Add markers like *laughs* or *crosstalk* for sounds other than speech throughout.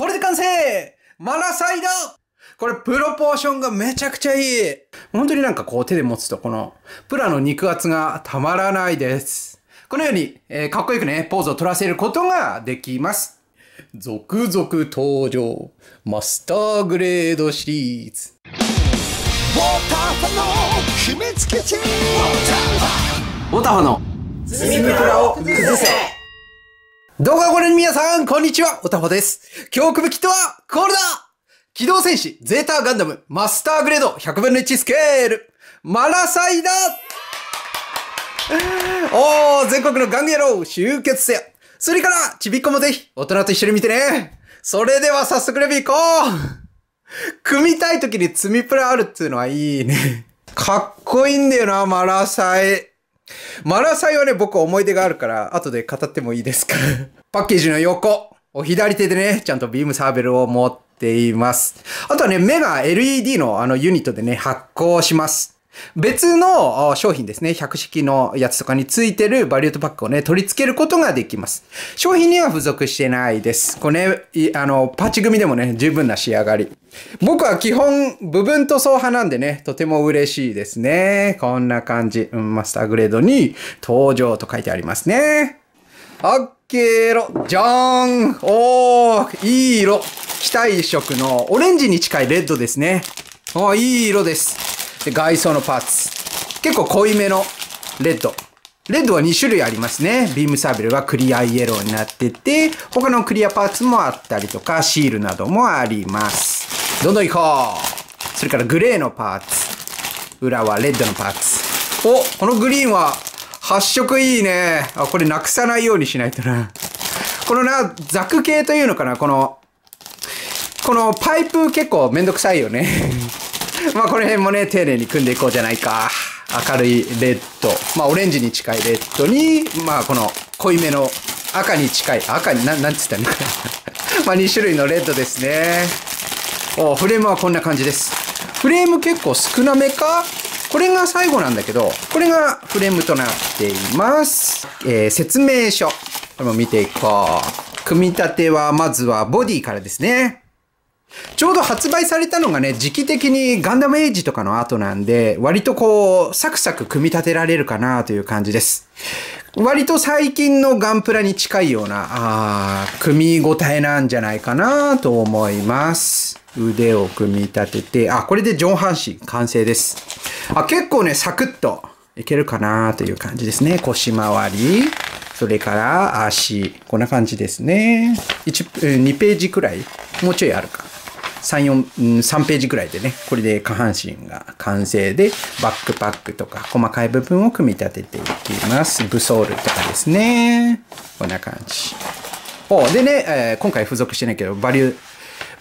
これで完成マラサイドこれプロポーションがめちゃくちゃいい本当になんかこう手で持つとこのプラの肉厚がたまらないです。このように、えー、かっこよくね、ポーズを取らせることができます。続々登場。マスターグレードシリーズ。ウォーターファの秘密基地ウォーターファの積みプラを崩せ動画をご覧の皆さん、こんにちは、おたほです。今日組むキットは、これだ機動戦士、ゼータガンダム、マスターグレード、100分の1スケール、マラサイだおー、全国のガンゲロー、集結せよ。それから、ちびっこもぜひ、大人と一緒に見てね。それでは早速レビュー行こう組みたい時に積みプラあるっていうのはいいね。かっこいいんだよな、マラサイ。マラサイはね、僕思い出があるから、後で語ってもいいですか *laughs* パッケージの横を左手でね、ちゃんとビームサーベルを持っています。あとはね、目が LED のあのユニットでね、発光します。別の商品ですね、百式のやつとかについてるバリュートパックをね、取り付けることができます。商品には付属してないです。これ、ね、あの、パッチ組でもね、十分な仕上がり。僕は基本、部分塗装派なんでね、とても嬉しいですね。こんな感じ。うん、マスターグレードに登場と書いてありますね。オッケーロ、じゃーんおー、いい色。期待色のオレンジに近いレッドですね。あ、いい色です。で、外装のパーツ。結構濃いめのレッド。レッドは2種類ありますね。ビームサーベルはクリアイエローになってて、他のクリアパーツもあったりとか、シールなどもあります。どんどん行こうそれからグレーのパーツ。裏はレッドのパーツ。おこのグリーンは発色いいね。あ、これなくさないようにしないとな。このな、ザク系というのかなこの、このパイプ結構めんどくさいよね *laughs* まあこの辺もね、丁寧に組んでいこうじゃないか。明るいレッド。まあオレンジに近いレッドに、まあこの濃いめの赤に近い、赤に、ななんつったんだ *laughs* まあ2種類のレッドですね。おフレームはこんな感じです。フレーム結構少なめかこれが最後なんだけど、これがフレームとなっています。えー、説明書。これも見ていこう。組み立てはまずはボディからですね。ちょうど発売されたのがね、時期的にガンダムエイジとかの後なんで、割とこう、サクサク組み立てられるかなという感じです。割と最近のガンプラに近いような、あ組み応えなんじゃないかなと思います。腕を組み立てて、あ、これで上半身完成です。あ、結構ね、サクッといけるかなという感じですね。腰回り。それから足。こんな感じですね。1、2ページくらいもうちょいあるか。3、4、3ページくらいでね、これで下半身が完成で、バックパックとか細かい部分を組み立てていきます。ブソールとかですね。こんな感じ。おでね、えー、今回付属してないけど、バリュー、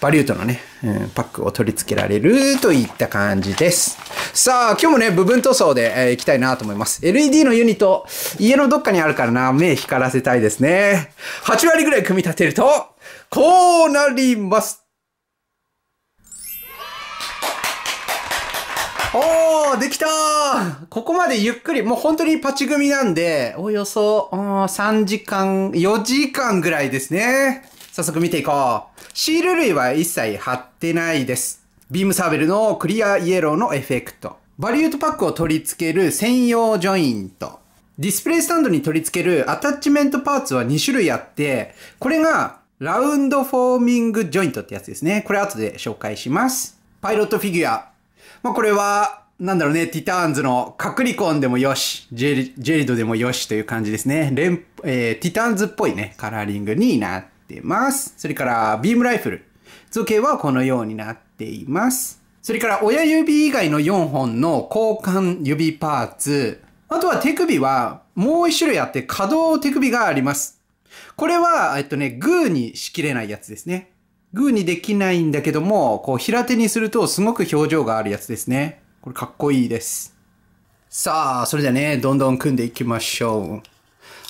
バリュートのね、うん、パックを取り付けられるといった感じです。さあ、今日もね、部分塗装で、えー、いきたいなと思います。LED のユニット、家のどっかにあるからな、目光らせたいですね。8割ぐらい組み立てると、こうなります。おー、できたーここまでゆっくり、もう本当にパチ組なんで、およそ、3時間、4時間ぐらいですね。早速見ていこう。シール類は一切貼ってないです。ビームサーベルのクリアイエローのエフェクト。バリュートパックを取り付ける専用ジョイント。ディスプレイスタンドに取り付けるアタッチメントパーツは2種類あって、これがラウンドフォーミングジョイントってやつですね。これ後で紹介します。パイロットフィギュア、まあ、これは、なんだろうね、ティターンズのカクリコンでもよし、ジェリジェリドでもよしという感じですね。レンえー、ティターンズっぽいね、カラーリングになってます。それから、ビームライフル。造形はこのようになっています。それから、親指以外の4本の交換指パーツ。あとは手首は、もう1種類あって、可動手首があります。これは、えっとね、グーにしきれないやつですね。グーにできないんだけども、こう平手にするとすごく表情があるやつですね。これかっこいいです。さあ、それではね、どんどん組んでいきましょう。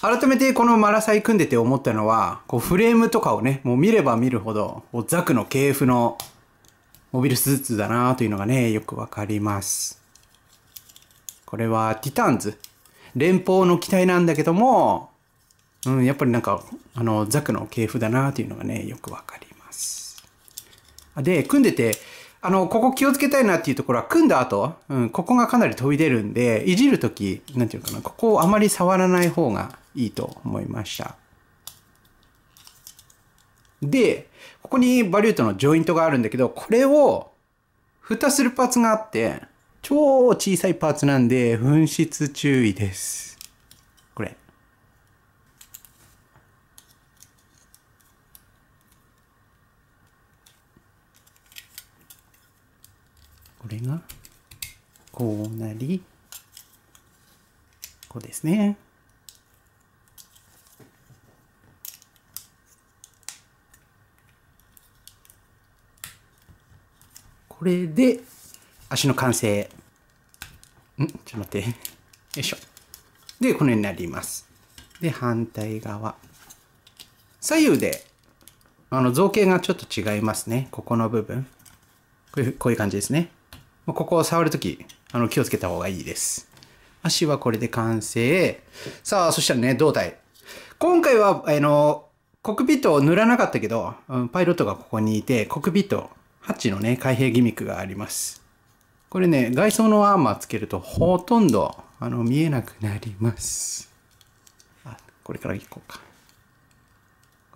改めてこのマラサイ組んでて思ったのは、こうフレームとかをね、もう見れば見るほど、うザクの系譜のモビルスーツだなというのがね、よくわかります。これはティタンズ。連邦の機体なんだけども、うん、やっぱりなんか、あの、ザクの系譜だなというのがね、よくわかりで、組んでて、あの、ここ気をつけたいなっていうところは、組んだ後、うん、ここがかなり飛び出るんで、いじるとき、なんていうかな、ここをあまり触らない方がいいと思いました。で、ここにバリュートのジョイントがあるんだけど、これを、蓋するパーツがあって、超小さいパーツなんで、紛失注意です。これが、こうなり、こうですね。これで、足の完成。んちょっと待って。よいしょ。で、このようになります。で、反対側。左右で、あの、造形がちょっと違いますね。ここの部分。こういう、こういう感じですね。ここを触るとき、あの、気をつけた方がいいです。足はこれで完成。さあ、そしたらね、胴体。今回は、あの、コックピットを塗らなかったけど、パイロットがここにいて、コックピット、ハッチのね、開閉ギミックがあります。これね、外装のアーマーつけると、ほとんど、あの、見えなくなります。あ、これから行こうか。こ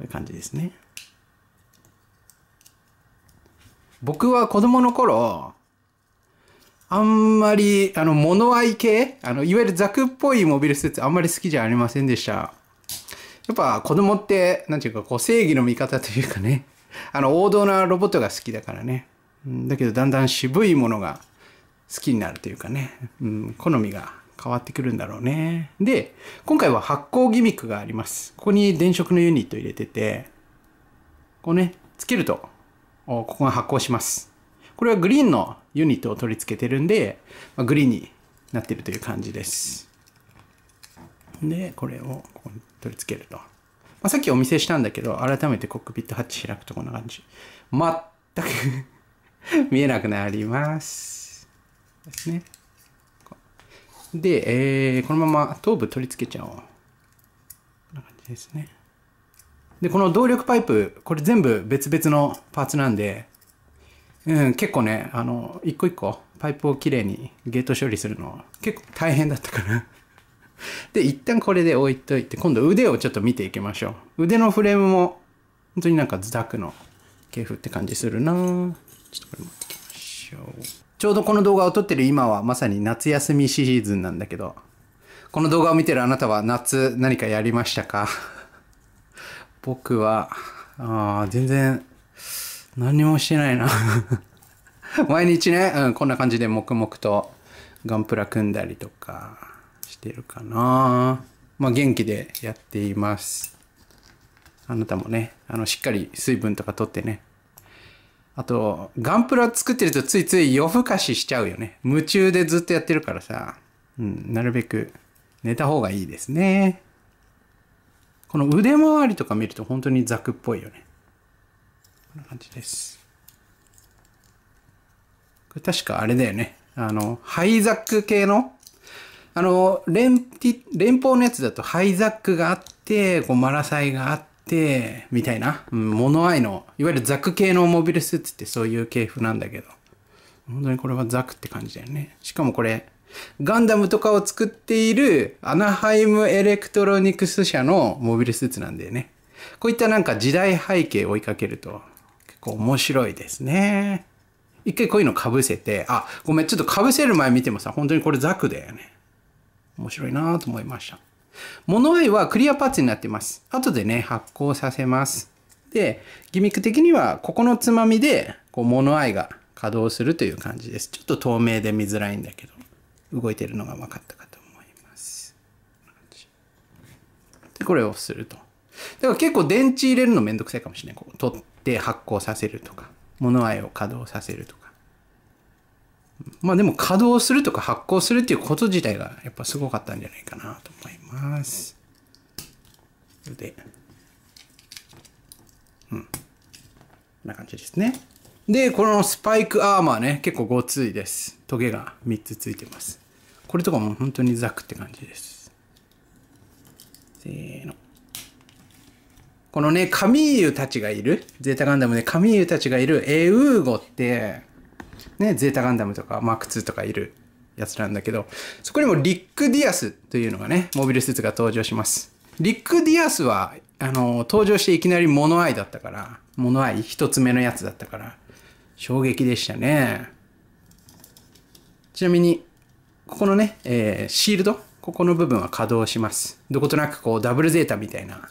ういう感じですね。僕は子供の頃、あんまり、あの、物合い系あの、いわゆるザクっぽいモビルスーツあんまり好きじゃありませんでした。やっぱ子供って、なんていうか、こう、正義の味方というかね、*laughs* あの、王道なロボットが好きだからね。だけど、だんだん渋いものが好きになるというかね、うん、好みが変わってくるんだろうね。で、今回は発光ギミックがあります。ここに電飾のユニット入れてて、こうね、つけると、ここが発光します。これはグリーンのユニットを取り付けてるんで、まあ、グリーンになってるという感じです。で、これをここに取り付けると。まあ、さっきお見せしたんだけど、改めてコックピットハッチ開くとこんな感じ。全く見えなくなります。ですね。で、えー、このまま頭部取り付けちゃおう。こんな感じですね。で、この動力パイプ、これ全部別々のパーツなんで、うん、結構ね、あの、一個一個パイプをきれいにゲート処理するのは、結構大変だったからで、一旦これで置いといて、今度腕をちょっと見ていきましょう。腕のフレームも、本当になんかズダクの系譜って感じするなちょっとこれ持ってきましょう。ちょうどこの動画を撮ってる今はまさに夏休みシーズンなんだけど、この動画を見てるあなたは夏何かやりましたか僕は、あ全然何もしてないな *laughs* 毎日ね、うん、こんな感じで黙々とガンプラ組んだりとかしてるかなまあ元気でやっていますあなたもねあのしっかり水分とかとってねあとガンプラ作ってるとついつい夜更かししちゃうよね夢中でずっとやってるからさ、うん、なるべく寝た方がいいですねこの腕周りとか見ると本当にザクっぽいよねこんな感じです。これ確かあれだよね。あの、ハイザック系の、あの、連、連邦のやつだとハイザックがあって、こう、マラサイがあって、みたいな、うん、物合の、いわゆるザック系のモビルスーツってそういう系譜なんだけど、本当にこれはザクって感じだよね。しかもこれ、ガンダムとかを作っているアナハイムエレクトロニクス社のモビルスーツなんだよね。こういったなんか時代背景を追いかけると構面白いですね。一回こういうのかぶせて、あ、ごめん、ちょっとかぶせる前見てもさ、本当にこれザクだよね。面白いなと思いました。物合いはクリアパーツになってます。後でね、発酵させます。で、ギミック的には、ここのつまみで、こう、物合いが稼働するという感じです。ちょっと透明で見づらいんだけど、動いてるのが分かったかと思います。で、これをすると。だから結構電池入れるのめんどくさいかもしれない。こう取ってで発酵させるとか物いを稼働させるとかまあでも稼働するとか発酵するっていうこと自体がやっぱすごかったんじゃないかなと思います。で、うん。こんな感じですね。で、このスパイクアーマーね、結構ごついです。トゲが3つついてます。これとかも本当にザクって感じです。せーの。このね、カミーユたちがいる、ゼータガンダムでカミーユたちがいるエウーゴって、ね、ゼータガンダムとかマーク2とかいるやつなんだけど、そこにもリック・ディアスというのがね、モビルスーツが登場します。リック・ディアスは、あの、登場していきなり物イだったから、物イ一つ目のやつだったから、衝撃でしたね。ちなみに、ここのね、えー、シールド、ここの部分は稼働します。どことなくこう、ダブルゼータみたいな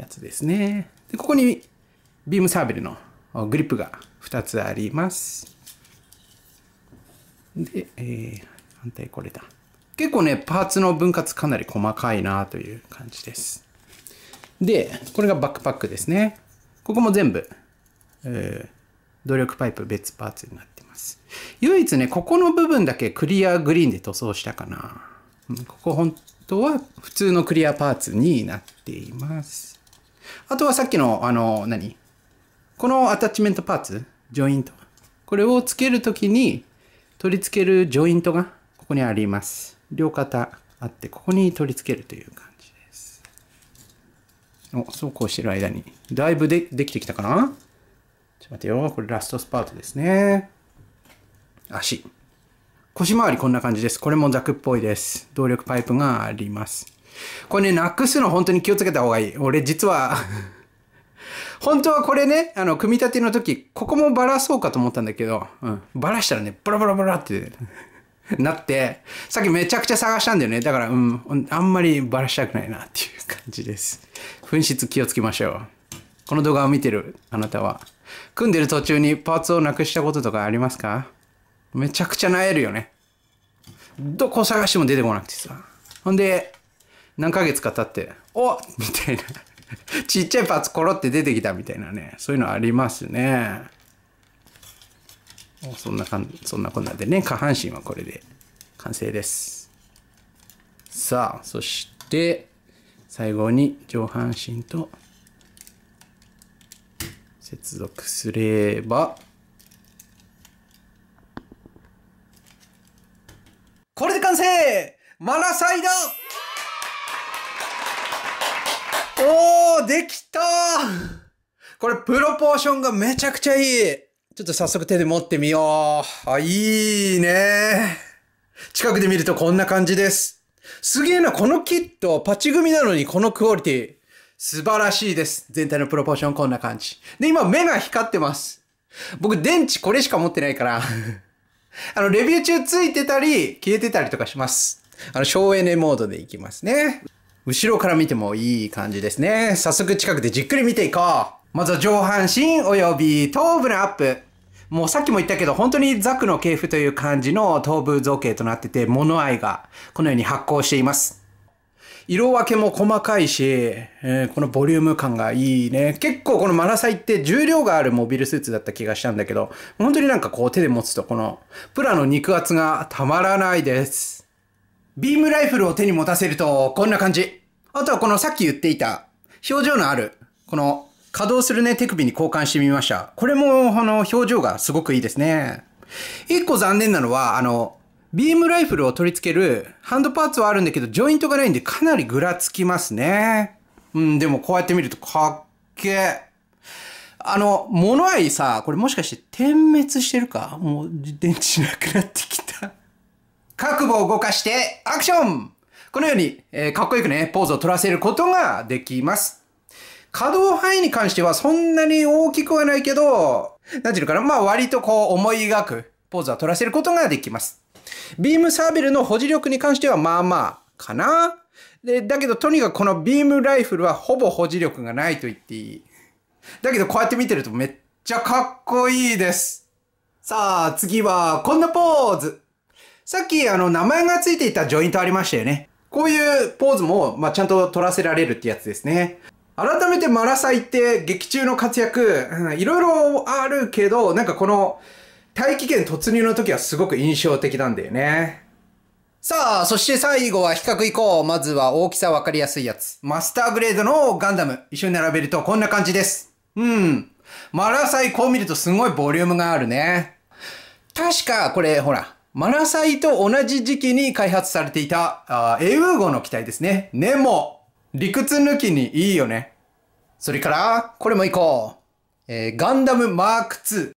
やつですね。で、ここにビームサーベルのグリップが2つあります。で、えー、反対これだ。結構ね、パーツの分割かなり細かいなという感じです。で、これがバックパックですね。ここも全部、えー、動力パイプ別パーツになってます。唯一ね、ここの部分だけクリアグリーンで塗装したかな。うん、ここ本当は普通のクリアパーツになっています。あとはさっきの、あの、何このアタッチメントパーツ、ジョイント。これをつけるときに取り付けるジョイントがここにあります。両肩あって、ここに取り付けるという感じです。お、そうこうしてる間に、だいぶでできてきたかなちょっと待ってよ。これラストスパートですね。足。腰回りこんな感じです。これもザクっぽいです。動力パイプがあります。これね、なくすの本当に気をつけた方がいい。俺実は *laughs* 本当はこれね、あの、組み立ての時、ここもバラそうかと思ったんだけど、うん。バラしたらね、バラバラバラって *laughs* なって、さっきめちゃくちゃ探したんだよね。だから、うん、あんまりバラしたくないなっていう感じです。紛失気をつけましょう。この動画を見てるあなたは、組んでる途中にパーツをなくしたこととかありますかめちゃくちゃ萎えるよね。どこ探しても出てこなくてさ。ほんで、何ヶ月か経って、おみたいな。*laughs* ちっちゃいパーツコロって出てきたみたいなね。そういうのありますね。そんなかん、そんなこんなでね、下半身はこれで完成です。さあ、そして、最後に上半身と接続すれば、これで完成マナサイドおー、できたこれ、プロポーションがめちゃくちゃいい。ちょっと早速手で持ってみよう。あ、いいね近くで見るとこんな感じです。すげえな、このキット、パチ組なのにこのクオリティ。素晴らしいです。全体のプロポーションこんな感じ。で、今目が光ってます。僕、電池これしか持ってないから *laughs* あの、レビュー中ついてたり、消えてたりとかします。あの、省エネモードでいきますね。後ろから見てもいい感じですね。早速近くでじっくり見ていこう。まずは上半身及び頭部のアップ。もうさっきも言ったけど、本当にザクの系譜という感じの頭部造形となってて、物合いがこのように発光しています。色分けも細かいし、えー、このボリューム感がいいね。結構このマラサイって重量があるモビルスーツだった気がしたんだけど、本当になんかこう手で持つとこのプラの肉厚がたまらないです。ビームライフルを手に持たせると、こんな感じ。あとはこのさっき言っていた、表情のある、この稼働するね、手首に交換してみました。これも、あの、表情がすごくいいですね。一個残念なのは、あの、ビームライフルを取り付けるハンドパーツはあるんだけど、ジョイントがないんでかなりぐらつきますね。うん、でもこうやって見るとかっけえ。あの、モノアイさ、これもしかして点滅してるかもう電池なくなってきた。覚悟を動かしてアクションこのように、えー、かっこよくね、ポーズを取らせることができます。可動範囲に関してはそんなに大きくはないけど、なんていうのかな、まあ割とこう思い描くポーズは取らせることができます。ビームサーベルの保持力に関してはまあまあかな。で、だけどとにかくこのビームライフルはほぼ保持力がないと言っていい。だけどこうやって見てるとめっちゃかっこいいです。さあ次はこんなポーズさっき、あの、名前が付いていたジョイントありましたよね。こういうポーズも、まあ、ちゃんと取らせられるってやつですね。改めてマラサイって劇中の活躍、うん、いろいろあるけど、なんかこの大気圏突入の時はすごく印象的なんだよね。さあ、そして最後は比較いこう。まずは大きさわかりやすいやつ。マスターグレードのガンダム。一緒に並べるとこんな感じです。うん。マラサイこう見るとすごいボリュームがあるね。確かこれ、ほら、マナサイと同じ時期に開発されていた、英語語の機体ですね。ネモ。理屈抜きにいいよね。それから、これもいこう。えー、ガンダムマーク2。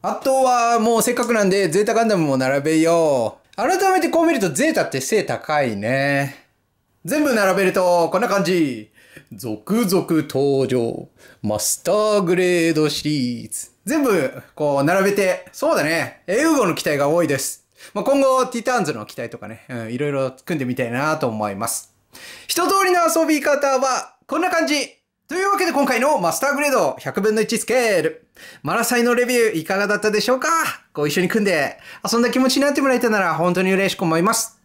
あとは、もうせっかくなんで、ゼータガンダムも並べよう。改めてこう見ると、ゼータって背高いね。全部並べると、こんな感じ。続々登場。マスターグレードシリーズ。全部、こう、並べて、そうだね、英語の機体が多いです。まあ、今後、ティターンズの機体とかね、うん、いろいろ組んでみたいなと思います。一通りの遊び方は、こんな感じというわけで今回のマスターグレード100分の1スケール。マラサイのレビューいかがだったでしょうかご一緒に組んで遊んだ気持ちになってもらえたなら本当に嬉しく思います。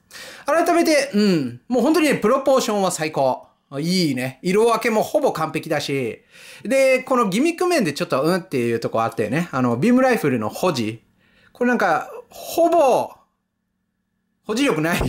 改めて、うん、もう本当にね、プロポーションは最高。いいね。色分けもほぼ完璧だし。で、このギミック面でちょっとうんっていうとこあってね。あの、ビームライフルの保持。これなんか、ほぼ、保持力ない。*laughs*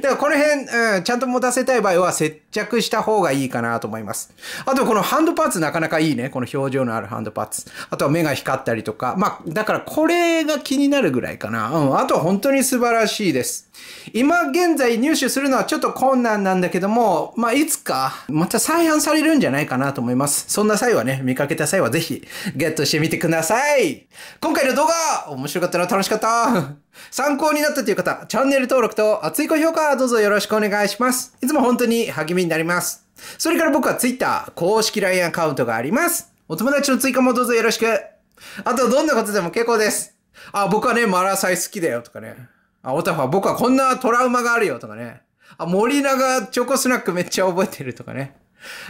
だからこの辺、うん、ちゃんと持たせたい場合は設着した方がいいかなと思います。あとこのハンドパーツなかなかいいね。この表情のあるハンドパーツ。あとは目が光ったりとか。まあ、だからこれが気になるぐらいかな。うん。あとは本当に素晴らしいです。今現在入手するのはちょっと困難なんだけども、まあ、いつかまた再販されるんじゃないかなと思います。そんな際はね、見かけた際はぜひゲットしてみてください。今回の動画、面白かったな、楽しかった。*laughs* 参考になったという方、チャンネル登録と熱い高評価どうぞよろしくお願いします。いつも本当に励みになります。それから僕は Twitter 公式 LINE アカウントがあります。お友達の追加もどうぞよろしく。あとどんなことでも結構です。あ、僕はね、マラサイ好きだよとかね。あ、オタファ、僕はこんなトラウマがあるよとかね。あ、森永チョコスナックめっちゃ覚えてるとかね。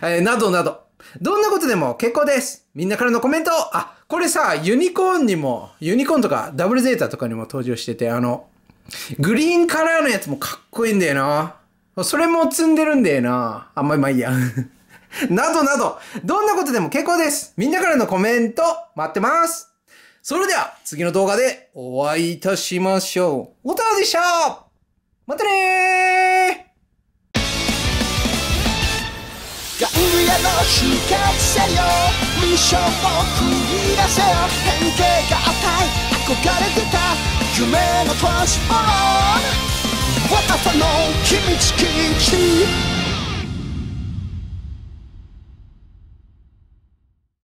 えー、などなど。どんなことでも結構です。みんなからのコメントあ、これさ、ユニコーンにも、ユニコーンとかダブルゼータとかにも登場してて、あの、グリーンカラーのやつもかっこいいんだよな。それも積んでるんだよな。あんまりまあいいや。*laughs* などなど、どんなことでも結構です。みんなからのコメント待ってます。それでは次の動画でお会いいたしましょう。おたでしたまたねのよミッションを繰り出せよ変形がっ憧れてた夢のトランスフォー What I for no Kimmich Kimchi